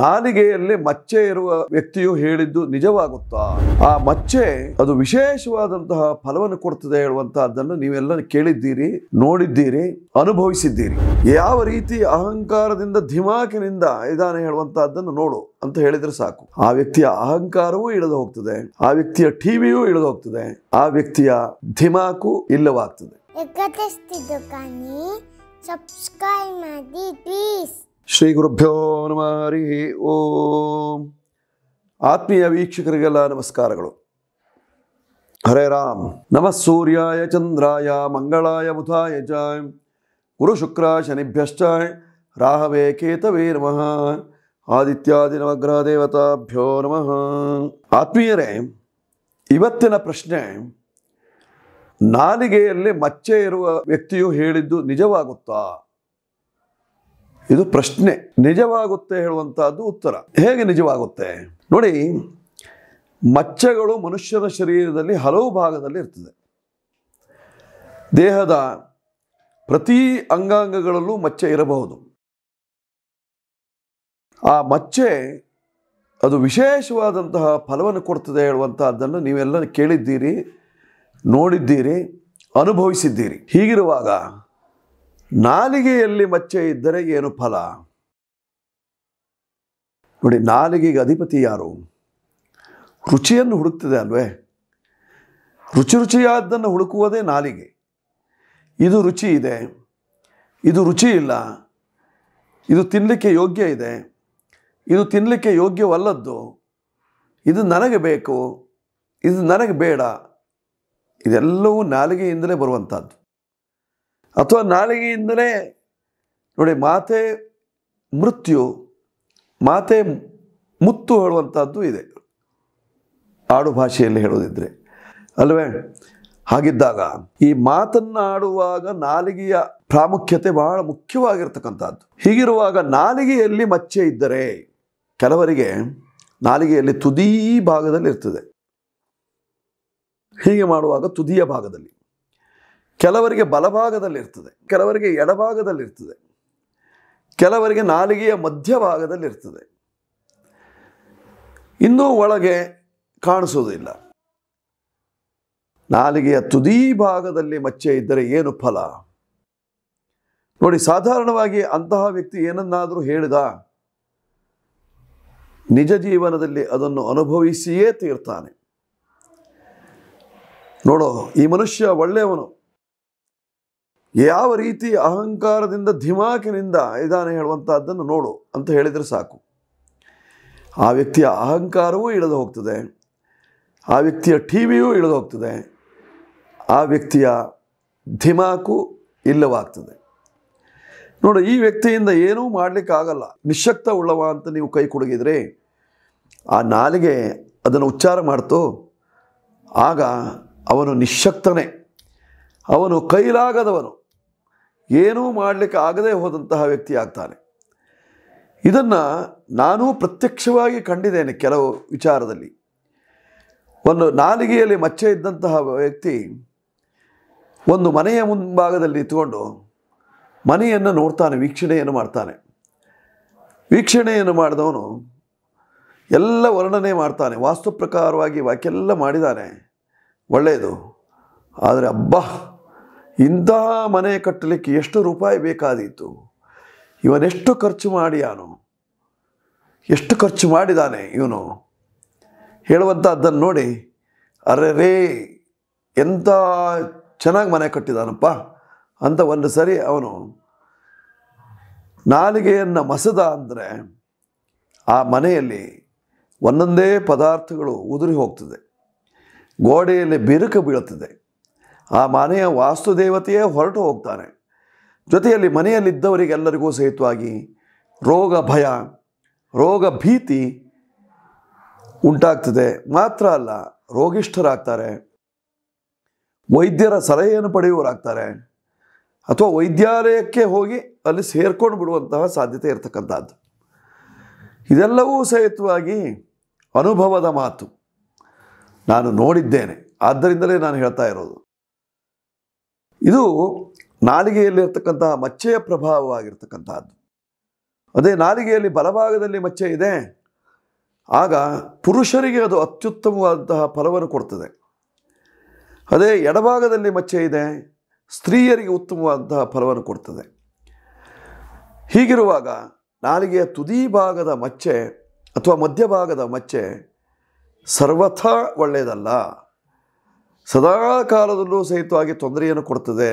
ನಾಲಿಗೆಯಲ್ಲಿ ಮಚ್ಚೆ ಇರುವ ವ್ಯಕ್ತಿಯು ಹೇಳಿದ್ದು ನಿಜವಾಗುತ್ತಾ ಆ ಮಚ್ಚೆ ಅದು ವಿಶೇಷವಾದಂತಹ ಫಲವನ್ನು ಕೊಡ್ತದೆ ಅದನ್ನು ನೀವೆಲ್ಲ ಕೇಳಿದ್ದೀರಿ ನೋಡಿದ್ದೀರಿ ಅನುಭವಿಸಿದ್ದೀರಿ ಯಾವ ರೀತಿ ಅಹಂಕಾರದಿಂದ ಧಿಮಾಕಿನಿಂದ ಇದಾನೆ ಹೇಳುವಂತಹದ್ದನ್ನು ನೋಡು ಅಂತ ಹೇಳಿದ್ರೆ ಸಾಕು ಆ ವ್ಯಕ್ತಿಯ ಅಹಂಕಾರವೂ ಇಳಿದು ಹೋಗ್ತದೆ ಆ ವ್ಯಕ್ತಿಯ ಟಿವಿಯೂ ಇಳಿದು ಹೋಗ್ತದೆ ಆ ವ್ಯಕ್ತಿಯ ಧಿಮಾಕು ಇಲ್ಲವಾಗ್ತದೆ ಸಬ್ಸ್ಕ್ರೈಬ್ ಮಾಡಿ ಶ್ರೀ ಗುರುಭ್ಯೋ ನಮ ಓಂ ಆತ್ಮೀಯ ವೀಕ್ಷಕರಿಗೆಲ್ಲ ನಮಸ್ಕಾರಗಳು ಹರೇ ರಾಮ್ ನಮಃ ಸೂರ್ಯಾಯ ಚಂದ್ರಾಯ ಮಂಗಳಾಯ ಬುಧಾಯ ಚ ಗುರು ಶುಕ್ರ ಶನಿಭ್ಯಶ್ಚ ರಾಹವೇ ಕೇತವೇ ನಮಃ ಆದಿತ್ಯಾದಿ ನವಗ್ರಹ ದೇವತಾಭ್ಯೋ ನಮಃ ಆತ್ಮೀಯರೇ ಇವತ್ತಿನ ಪ್ರಶ್ನೆ ನಾಲಿಗೆಯಲ್ಲಿ ಮಚ್ಚೆ ಇರುವ ವ್ಯಕ್ತಿಯು ಹೇಳಿದ್ದು ನಿಜವಾಗುತ್ತಾ ಇದು ಪ್ರಶ್ನೆ ನಿಜವಾಗುತ್ತೆ ಹೇಳುವಂತಹದ್ದು ಉತ್ತರ ಹೇಗೆ ನಿಜವಾಗುತ್ತೆ ನೋಡಿ ಮಚ್ಚೆಗಳು ಮನುಷ್ಯನ ಶರೀರದಲ್ಲಿ ಹಲವು ಭಾಗದಲ್ಲಿ ಇರ್ತದೆ ದೇಹದ ಪ್ರತಿ ಅಂಗಾಂಗಗಳಲ್ಲೂ ಮಚ್ಚೆ ಇರಬಹುದು ಆ ಮಚ್ಚೆ ಅದು ವಿಶೇಷವಾದಂತಹ ಫಲವನ್ನು ಕೊಡ್ತದೆ ಹೇಳುವಂತಹದ್ದನ್ನು ನೀವೆಲ್ಲ ಕೇಳಿದ್ದೀರಿ ನೋಡಿದ್ದೀರಿ ಅನುಭವಿಸಿದ್ದೀರಿ ಹೀಗಿರುವಾಗ ನಾಲಿಗೆಯಲ್ಲಿ ಮಚ್ಚೆ ಇದ್ದರೆ ಏನು ಫಲ ನೋಡಿ ನಾಲಿಗೆಗೆ ಅಧಿಪತಿ ಯಾರು ರುಚಿಯನ್ನು ಹುಡುಕ್ತದೆ ಅಲ್ವೇ ರುಚಿ ರುಚಿಯಾದ್ದನ್ನು ಹುಡುಕುವುದೇ ನಾಲಿಗೆ ಇದು ರುಚಿ ಇದೆ ಇದು ರುಚಿ ಇಲ್ಲ ಇದು ತಿನ್ನಲಿಕ್ಕೆ ಯೋಗ್ಯ ಇದೆ ಇದು ತಿನ್ನಲಿಕ್ಕೆ ಯೋಗ್ಯವಲ್ಲದ್ದು ಇದು ನನಗೆ ಬೇಕು ಇದು ನನಗೆ ಬೇಡ ಇದೆಲ್ಲವೂ ನಾಲಿಗೆಯಿಂದಲೇ ಬರುವಂಥದ್ದು ಅಥವಾ ನಾಲಿಗೆಯಿಂದಲೇ ನೋಡಿ ಮಾತೆ ಮೃತ್ಯು ಮಾತೆ ಮುತ್ತು ಹೇಳುವಂಥದ್ದು ಇದೆ ಆಡು ಭಾಷೆಯಲ್ಲಿ ಹೇಳೋದಿದ್ರೆ ಅಲ್ವೇ ಹಾಗಿದ್ದಾಗ ಈ ಮಾತನ್ನಾಡುವಾಗ ನಾಲಿಗೆಯ ಪ್ರಾಮುಖ್ಯತೆ ಬಹಳ ಮುಖ್ಯವಾಗಿರ್ತಕ್ಕಂಥದ್ದು ಹೀಗಿರುವಾಗ ನಾಲಿಗೆಯಲ್ಲಿ ಮಚ್ಚೆ ಇದ್ದರೆ ಕೆಲವರಿಗೆ ನಾಲಿಗೆಯಲ್ಲಿ ತುದಿ ಭಾಗದಲ್ಲಿ ಇರ್ತದೆ ಹೀಗೆ ಮಾಡುವಾಗ ತುದಿಯ ಭಾಗದಲ್ಲಿ ಕೆಲವರಿಗೆ ಬಲಭಾಗದಲ್ಲಿರ್ತದೆ ಕೆಲವರಿಗೆ ಎಡಭಾಗದಲ್ಲಿರ್ತದೆ ಕೆಲವರಿಗೆ ನಾಲಿಗೆಯ ಮಧ್ಯಭಾಗದಲ್ಲಿರ್ತದೆ ಇನ್ನೂ ಒಳಗೆ ಕಾಣಿಸೋದಿಲ್ಲ ನಾಲಿಗೆಯ ತುದಿ ಭಾಗದಲ್ಲಿ ಮಚ್ಚೆ ಇದ್ದರೆ ಏನು ಫಲ ನೋಡಿ ಸಾಧಾರಣವಾಗಿ ಅಂತಹ ವ್ಯಕ್ತಿ ಏನನ್ನಾದರೂ ಹೇಳಿದ ನಿಜ ಜೀವನದಲ್ಲಿ ಅದನ್ನು ಅನುಭವಿಸಿಯೇ ತೀರ್ತಾನೆ ನೋಡೋ ಈ ಮನುಷ್ಯ ಒಳ್ಳೆಯವನು ಯಾವ ರೀತಿ ಅಹಂಕಾರದಿಂದ ಧಿಮಾಕಿನಿಂದ ಇದಾನೆ ಹೇಳುವಂಥದ್ದನ್ನು ನೋಡು ಅಂತ ಹೇಳಿದರೆ ಸಾಕು ಆ ವ್ಯಕ್ತಿಯ ಅಹಂಕಾರವೂ ಇಳಿದು ಹೋಗ್ತದೆ ಆ ವ್ಯಕ್ತಿಯ ಟಿವಿಯೂ ಇಳಿದು ಹೋಗ್ತದೆ ಆ ವ್ಯಕ್ತಿಯ ಧಿಮಾಕು ಇಲ್ಲವಾಗ್ತದೆ ನೋಡು ಈ ವ್ಯಕ್ತಿಯಿಂದ ಏನೂ ಮಾಡಲಿಕ್ಕಾಗಲ್ಲ ನಿಶಕ್ತ ಉಳ್ಳವ ಅಂತ ನೀವು ಕೈ ಕೊಡಗಿದರೆ ಆ ನಾಲಿಗೆ ಅದನ್ನು ಉಚ್ಚಾರ ಮಾಡ್ತೋ ಆಗ ಅವನು ನಿಶಕ್ತನೇ ಅವನು ಕೈಲಾಗದವನು ಏನೂ ಮಾಡಲಿಕ್ಕೆ ಆಗದೇ ಹೋದಂತಹ ವ್ಯಕ್ತಿ ಆಗ್ತಾನೆ ಇದನ್ನು ನಾನೂ ಪ್ರತ್ಯಕ್ಷವಾಗಿ ಕಂಡಿದ್ದೇನೆ ಕೆಲವು ವಿಚಾರದಲ್ಲಿ ಒಂದು ನಾಲಿಗೆಯಲ್ಲಿ ಮಚ್ಚೆ ಇದ್ದಂತಹ ವ್ಯಕ್ತಿ ಒಂದು ಮನೆಯ ಮುಂಭಾಗದಲ್ಲಿ ನಿಂತ್ಕೊಂಡು ಮನೆಯನ್ನು ನೋಡ್ತಾನೆ ವೀಕ್ಷಣೆಯನ್ನು ಮಾಡ್ತಾನೆ ವೀಕ್ಷಣೆಯನ್ನು ಮಾಡಿದವನು ಎಲ್ಲ ವರ್ಣನೆ ಮಾಡ್ತಾನೆ ವಾಸ್ತು ಪ್ರಕಾರವಾಗಿ ವಾಕ್ಯೆಲ್ಲ ಮಾಡಿದ್ದಾನೆ ಒಳ್ಳೆಯದು ಆದರೆ ಅಬ್ಬಾ ಇಂತಹ ಮನೆ ಕಟ್ಟಲಿಕ್ಕೆ ಎಷ್ಟು ರೂಪಾಯಿ ಬೇಕಾದೀತು ಇವನೆಷ್ಟು ಖರ್ಚು ಮಾಡಿಯಾನು ಎಷ್ಟು ಖರ್ಚು ಮಾಡಿದಾನೆ ಇವನು ಹೇಳುವಂಥದ್ದನ್ನು ನೋಡಿ ಅರೆ ರೇ ಎಂಥ ಚೆನ್ನಾಗಿ ಮನೆ ಕಟ್ಟಿದಾನಪ್ಪ ಅಂತ ಒಂದು ಸರಿ ಅವನು ನಾಲಿಗೆಯನ್ನು ಮಸದ ಅಂದರೆ ಆ ಮನೆಯಲ್ಲಿ ಒಂದೊಂದೇ ಪದಾರ್ಥಗಳು ಉದುರಿ ಹೋಗ್ತದೆ ಗೋಡೆಯಲ್ಲಿ ಬಿರುಕು ಬೀಳುತ್ತದೆ ಆ ಮನೆಯ ವಾಸ್ತುದೇವತೆಯೇ ಹೊರಟು ಹೋಗ್ತಾನೆ ಜೊತೆಯಲ್ಲಿ ಮನೆಯಲ್ಲಿದ್ದವರಿಗೆಲ್ಲರಿಗೂ ಸಹಿತವಾಗಿ ರೋಗ ಭಯ ರೋಗ ಭೀತಿ ಉಂಟಾಗ್ತದೆ ಮಾತ್ರ ಅಲ್ಲ ರೋಗಿಷ್ಠರಾಗ್ತಾರೆ ವೈದ್ಯರ ಸಲಹೆಯನ್ನು ಪಡೆಯುವರಾಗ್ತಾರೆ ಅಥವಾ ವೈದ್ಯಾಲಯಕ್ಕೆ ಹೋಗಿ ಅಲ್ಲಿ ಸೇರ್ಕೊಂಡು ಬಿಡುವಂತಹ ಸಾಧ್ಯತೆ ಇರತಕ್ಕಂಥದ್ದು ಇದೆಲ್ಲವೂ ಸಹಿತವಾಗಿ ಅನುಭವದ ಮಾತು ನಾನು ನೋಡಿದ್ದೇನೆ ಆದ್ದರಿಂದಲೇ ನಾನು ಹೇಳ್ತಾ ಇರೋದು ಇದು ನಾಲಿಗೆಯಲ್ಲಿರ್ತಕ್ಕಂತಹ ಮಚ್ಚೆಯ ಪ್ರಭಾವವಾಗಿರ್ತಕ್ಕಂತಹದ್ದು ಅದೇ ನಾಲಿಗೆಯಲ್ಲಿ ಬಲಭಾಗದಲ್ಲಿ ಮಚ್ಚೆ ಇದೆ ಆಗ ಪುರುಷರಿಗೆ ಅದು ಅತ್ಯುತ್ತಮವಾದಂತಹ ಫಲವನ್ನು ಕೊಡ್ತದೆ ಅದೇ ಎಡಭಾಗದಲ್ಲಿ ಮಚ್ಚೆ ಇದೆ ಸ್ತ್ರೀಯರಿಗೆ ಉತ್ತಮವಾದಂತಹ ಫಲವನ್ನು ಕೊಡ್ತದೆ ಹೀಗಿರುವಾಗ ನಾಲಿಗೆಯ ತುದಿ ಭಾಗದ ಮಚ್ಚೆ ಅಥವಾ ಮಧ್ಯಭಾಗದ ಮಚ್ಚೆ ಸರ್ವಥಾ ಒಳ್ಳೆಯದಲ್ಲ ಸದಾ ಕಾಲದಲ್ಲೂ ಸಹಿತವಾಗಿ ತೊಂದರೆಯನ್ನು ಕೊಡ್ತದೆ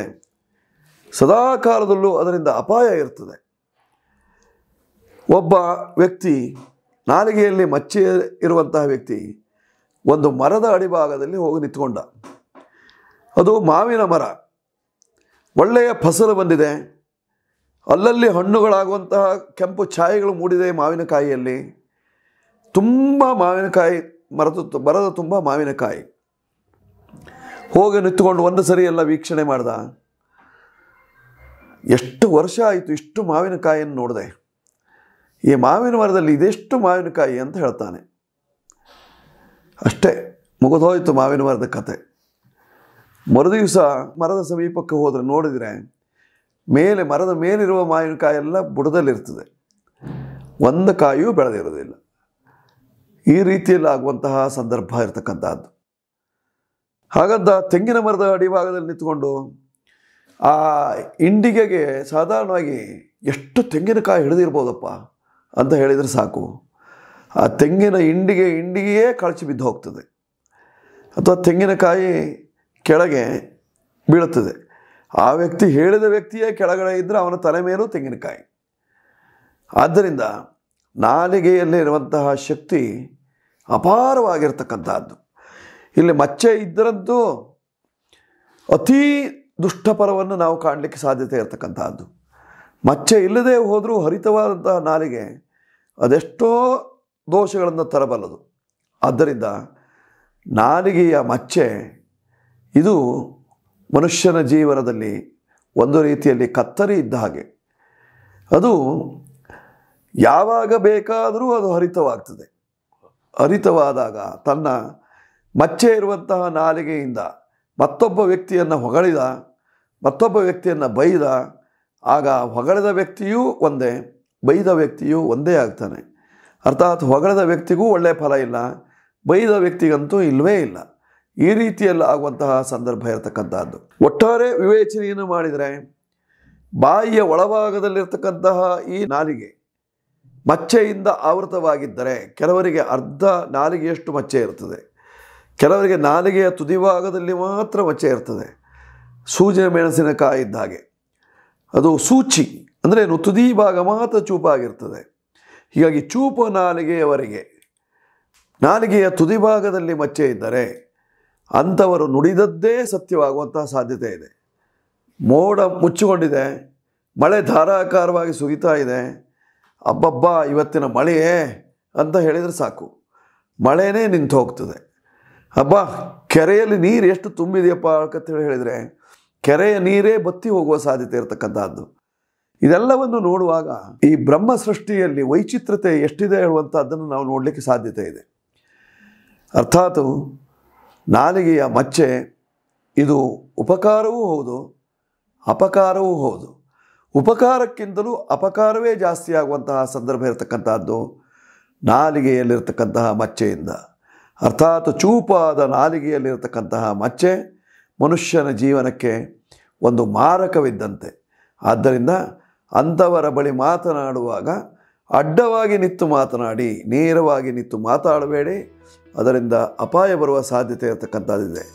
ಸದಾ ಕಾಲದಲ್ಲೂ ಅದರಿಂದ ಅಪಾಯ ಇರ್ತದೆ ಒಬ್ಬ ವ್ಯಕ್ತಿ ನಾಲಿಗೆಯಲ್ಲಿ ಮಚ್ಚೆ ಇರುವಂತಹ ವ್ಯಕ್ತಿ ಒಂದು ಮರದ ಅಡಿಭಾಗದಲ್ಲಿ ಹೋಗಿ ನಿಂತ್ಕೊಂಡ ಅದು ಮಾವಿನ ಮರ ಒಳ್ಳೆಯ ಫಸಲು ಬಂದಿದೆ ಅಲ್ಲಲ್ಲಿ ಹಣ್ಣುಗಳಾಗುವಂತಹ ಕೆಂಪು ಛಾಯೆಗಳು ಮೂಡಿದೆ ಮಾವಿನಕಾಯಿಯಲ್ಲಿ ತುಂಬ ಮಾವಿನಕಾಯಿ ಮರದ ಮರದ ತುಂಬ ಮಾವಿನಕಾಯಿ ಹೋಗಿ ನಿಂತ್ಕೊಂಡು ಒಂದು ಸರಿ ಎಲ್ಲ ವೀಕ್ಷಣೆ ಮಾಡ್ದ ಎಷ್ಟು ವರ್ಷ ಆಯಿತು ಇಷ್ಟು ಮಾವಿನಕಾಯಿಯನ್ನು ನೋಡಿದೆ ಈ ಮಾವಿನ ಮರದಲ್ಲಿ ಇದೆಷ್ಟು ಮಾವಿನಕಾಯಿ ಅಂತ ಹೇಳ್ತಾನೆ ಅಷ್ಟೇ ಮುಗಿದೋಯಿತು ಮಾವಿನ ಮರದ ಕತೆ ಮರುದಿವಸ ಮರದ ಸಮೀಪಕ್ಕೆ ಹೋದರೆ ನೋಡಿದರೆ ಮೇಲೆ ಮರದ ಮೇಲಿರುವ ಮಾವಿನಕಾಯಿ ಎಲ್ಲ ಬುಡದಲ್ಲಿರ್ತದೆ ಒಂದು ಕಾಯಿಯೂ ಬೆಳೆದಿರೋದಿಲ್ಲ ಈ ರೀತಿಯಲ್ಲಿ ಆಗುವಂತಹ ಸಂದರ್ಭ ಇರತಕ್ಕಂಥದ್ದು ಹಾಗಂತ ತೆಂಗಿನ ಮರದ ಅಡಿಭಾಗದಲ್ಲಿ ನಿಂತ್ಕೊಂಡು ಆ ಇಂಡಿಗೆಗೆ ಸಾಧಾರಣವಾಗಿ ಎಷ್ಟು ತೆಂಗಿನಕಾಯಿ ಹಿಡಿದಿರ್ಬೋದಪ್ಪ ಅಂತ ಹೇಳಿದರೆ ಸಾಕು ಆ ತೆಂಗಿನ ಇಂಡಿಗೆ ಇಂಡಿಗೆಯೇ ಕಳಚಿ ಬಿದ್ದು ಹೋಗ್ತದೆ ಅಥವಾ ತೆಂಗಿನಕಾಯಿ ಕೆಳಗೆ ಬೀಳುತ್ತದೆ ಆ ವ್ಯಕ್ತಿ ಹೇಳಿದ ವ್ಯಕ್ತಿಯೇ ಕೆಳಗಡೆ ಇದ್ದರೆ ಅವನ ತಲೆ ಮೇಲೂ ತೆಂಗಿನಕಾಯಿ ಆದ್ದರಿಂದ ನಾಲಿಗೆಯಲ್ಲಿರುವಂತಹ ಶಕ್ತಿ ಅಪಾರವಾಗಿರ್ತಕ್ಕಂಥದ್ದು ಇಲ್ಲಿ ಮಚ್ಚೆ ಇದ್ದರದ್ದು ಅತೀ ದುಷ್ಟಪರವನ್ನು ನಾವು ಕಾಣಲಿಕ್ಕೆ ಸಾಧ್ಯತೆ ಇರತಕ್ಕಂತಹದ್ದು ಮಚ್ಚೆ ಇಲ್ಲದೆ ಹೋದರೂ ಹರಿತವಾದಂತಹ ನಾಲಿಗೆ ಅದೆಷ್ಟೋ ದೋಷಗಳನ್ನು ತರಬಲ್ಲದು ಆದ್ದರಿಂದ ನಾಲಿಗೆಯ ಮಚ್ಚೆ ಇದು ಮನುಷ್ಯನ ಜೀವನದಲ್ಲಿ ಒಂದು ರೀತಿಯಲ್ಲಿ ಕತ್ತರಿ ಇದ್ದ ಹಾಗೆ ಅದು ಯಾವಾಗ ಬೇಕಾದರೂ ಅದು ಹರಿತವಾಗ್ತದೆ ಹರಿತವಾದಾಗ ತನ್ನ ಮಚ್ಚೆ ಇರುವಂತಹ ನಾಲಿಗೆಯಿಂದ ಮತ್ತೊಬ್ಬ ವ್ಯಕ್ತಿಯನ್ನು ಹೊಗಳಿದ ಮತ್ತೊಬ್ಬ ವ್ಯಕ್ತಿಯನ್ನು ಬೈದ ಆಗ ಹೊಗಳಿದ ವ್ಯಕ್ತಿಯೂ ಒಂದೇ ಬೈದ ವ್ಯಕ್ತಿಯೂ ಒಂದೇ ಆಗ್ತಾನೆ ಅರ್ಥಾತ್ ಹೊಗಳಿದ ವ್ಯಕ್ತಿಗೂ ಒಳ್ಳೆಯ ಫಲ ಇಲ್ಲ ಬೈದ ವ್ಯಕ್ತಿಗಂತೂ ಇಲ್ಲವೇ ಇಲ್ಲ ಈ ರೀತಿಯಲ್ಲಿ ಆಗುವಂತಹ ಸಂದರ್ಭ ಇರತಕ್ಕಂಥದ್ದು ಒಟ್ಟಾರೆ ವಿವೇಚನೆಯನ್ನು ಮಾಡಿದರೆ ಬಾಯಿಯ ಒಳಭಾಗದಲ್ಲಿರ್ತಕ್ಕಂತಹ ಈ ನಾಲಿಗೆ ಮಚ್ಚೆಯಿಂದ ಆವೃತವಾಗಿದ್ದರೆ ಕೆಲವರಿಗೆ ಅರ್ಧ ನಾಲಿಗೆಯಷ್ಟು ಮಚ್ಚೆ ಇರ್ತದೆ ಕೆಲವರಿಗೆ ನಾಲಿಗೆಯ ತುದಿಭಾಗದಲ್ಲಿ ಮಾತ್ರ ಮಚ್ಚೆ ಇರ್ತದೆ ಸೂಜಿನ ಮೆಣಸಿನಕಾಯಿ ಇದ್ದ ಹಾಗೆ ಅದು ಸೂಚಿ ಅಂದರೆ ಏನು ತುದಿ ಭಾಗ ಮಾತ್ರ ಚೂಪಾಗಿರ್ತದೆ ಹೀಗಾಗಿ ಚೂಪು ನಾಲಿಗೆಯವರೆಗೆ ನಾಲಿಗೆಯ ತುದಿ ಭಾಗದಲ್ಲಿ ಮಚ್ಚೆ ಇದ್ದರೆ ಅಂಥವರು ನುಡಿದದ್ದೇ ಸತ್ಯವಾಗುವಂತಹ ಸಾಧ್ಯತೆ ಇದೆ ಮೋಡ ಮುಚ್ಚಿಕೊಂಡಿದೆ ಮಳೆ ಧಾರಾಕಾರವಾಗಿ ಸುಗಿತಾ ಇದೆ ಅಬ್ಬಬ್ಬಾ ಇವತ್ತಿನ ಮಳೆಯೇ ಅಂತ ಹೇಳಿದರೆ ಸಾಕು ಮಳೆಯೇ ನಿಂತು ಹೋಗ್ತದೆ ಅಬ್ಬ ಕೆರೆಯಲ್ಲಿ ನೀರು ಎಷ್ಟು ತುಂಬಿದೆಯಪ್ಪ ಅಂತೇಳಿ ಹೇಳಿದರೆ ಕೆರೆಯ ನೀರೇ ಬತ್ತಿ ಹೋಗುವ ಸಾಧ್ಯತೆ ಇರತಕ್ಕಂಥದ್ದು ಇದೆಲ್ಲವನ್ನು ನೋಡುವಾಗ ಈ ಬ್ರಹ್ಮ ಸೃಷ್ಟಿಯಲ್ಲಿ ವೈಚಿತ್ರತೆ ಎಷ್ಟಿದೆ ಹೇಳುವಂಥದ್ದನ್ನು ನಾವು ನೋಡಲಿಕ್ಕೆ ಸಾಧ್ಯತೆ ಇದೆ ಅರ್ಥಾತ್ ನಾಲಿಗೆಯ ಮಚ್ಚೆ ಇದು ಉಪಕಾರವೂ ಹೌದು ಅಪಕಾರವೂ ಹೌದು ಉಪಕಾರಕ್ಕಿಂತಲೂ ಅಪಕಾರವೇ ಜಾಸ್ತಿ ಆಗುವಂತಹ ಸಂದರ್ಭ ಇರತಕ್ಕಂಥದ್ದು ನಾಲಿಗೆಯಲ್ಲಿರ್ತಕ್ಕಂತಹ ಮಚ್ಚೆಯಿಂದ ಅರ್ಥಾತ್ ಚೂಪಾದ ನಾಲಿಗೆಯಲ್ಲಿರತಕ್ಕಂತಹ ಮಚ್ಚೆ ಮನುಷ್ಯನ ಜೀವನಕ್ಕೆ ಒಂದು ಮಾರಕವಿದ್ದಂತೆ ಆದ್ದರಿಂದ ಅಂಥವರ ಬಳಿ ಮಾತನಾಡುವಾಗ ಅಡ್ಡವಾಗಿ ನಿಂತು ಮಾತನಾಡಿ ನೇರವಾಗಿ ನಿಂತು ಮಾತಾಡಬೇಡಿ ಅದರಿಂದ ಅಪಾಯ ಬರುವ ಸಾಧ್ಯತೆ ಇರತಕ್ಕಂಥದ್ದಿದೆ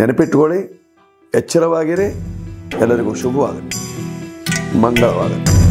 ನೆನಪಿಟ್ಕೊಳ್ಳಿ ಎಚ್ಚರವಾಗಿರಿ ಎಲ್ಲರಿಗೂ ಶುಭವಾಗಲಿ ಮಂಗಳವಾಗಲಿ